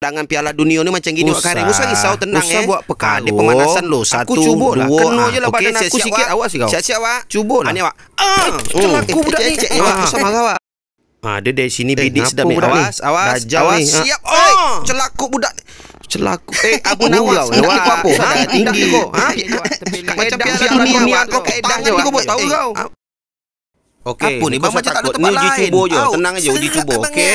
Dengan piala dunia ni macam gini Usah. Karim Usah risau tenang Usah eh. buat ah, pekan Halo. pemanasan lo Satu, Aku cubuh lah Kena ha. je lah okay, badan aku sikit Awak sih kau Siap-siap awak Cubuh lah Ini awak Celaku budak ni Cek awak Usah marah awak Ha, dia dari sini eh, bidik sedap ni Awas Awas Dajau Awas ni. siap eh, oh! Eh, ha. oh. Celaku budak Celaku Eh aku nak awas ha? Nak ikut apa Ha Tinggi Macam piala dunia Kau keedah je Kau tak? tahu kau Okey. Apa ni? Bang macam tak ada tempat lain. Ni uji cuba je. Tenang aja uji cuba. Okey.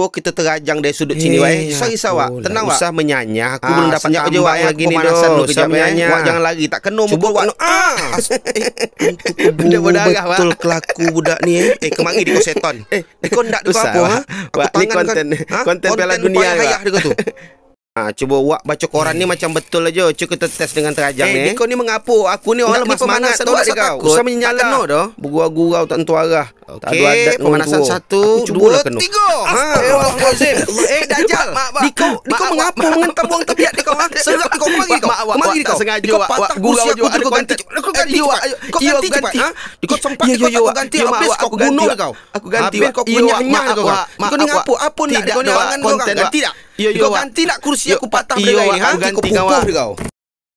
Oh, kita terajang dari sudut sini eh, wei. Eh. Ya Sorry sawak. Tenang lah, wak. Usah menyanyi. Aku ah, belum dapat nyanyi aja lagi ni doh. Usah menyanyi. Wak jangan lari tak kena Cuba wak. Ah. ah eh, benda berdarah wak. Betul kelaku budak ni eh. Eh kemari di kau Eh, eh kau ndak apa ha? tangan ha? konten. Konten bela dunia. Konten bela dunia. Ha, cuba wak baca koran ni hmm. macam betul aja. Cuba kita test dengan terajang hey, eh, ni. Eh, kau ni mengapo? Aku ni orang lemah semangat tau dekat kau. Usah menyala. Tak doh. Bergurau-gurau tak tentu arah. Okay, tak ada adat pemanasan dua. satu, aku dua, kena. tiga. Ha, Astagfirullahalazim. Eh, eh dajal. Di kau, di kau mengapo dengan tabuang tabiat di kau? Ha? Serap di kau pergi kau. Mari kau sengaja wak. Wak gurau aku tak Kau Aku ganti wak. Kau ganti cepat. Ha? Di kau sempat kau ganti habis kau gunung lah. kau. Aku ganti wak. Lah. Kau punya menyang kau. Lah. Kau ni ngapo? Apa nak kau ni orang kau? Tidak. Yo, yo, kau ganti nak kursi aku patah yo, dengan yo, ini. Ha? kau pukul kau.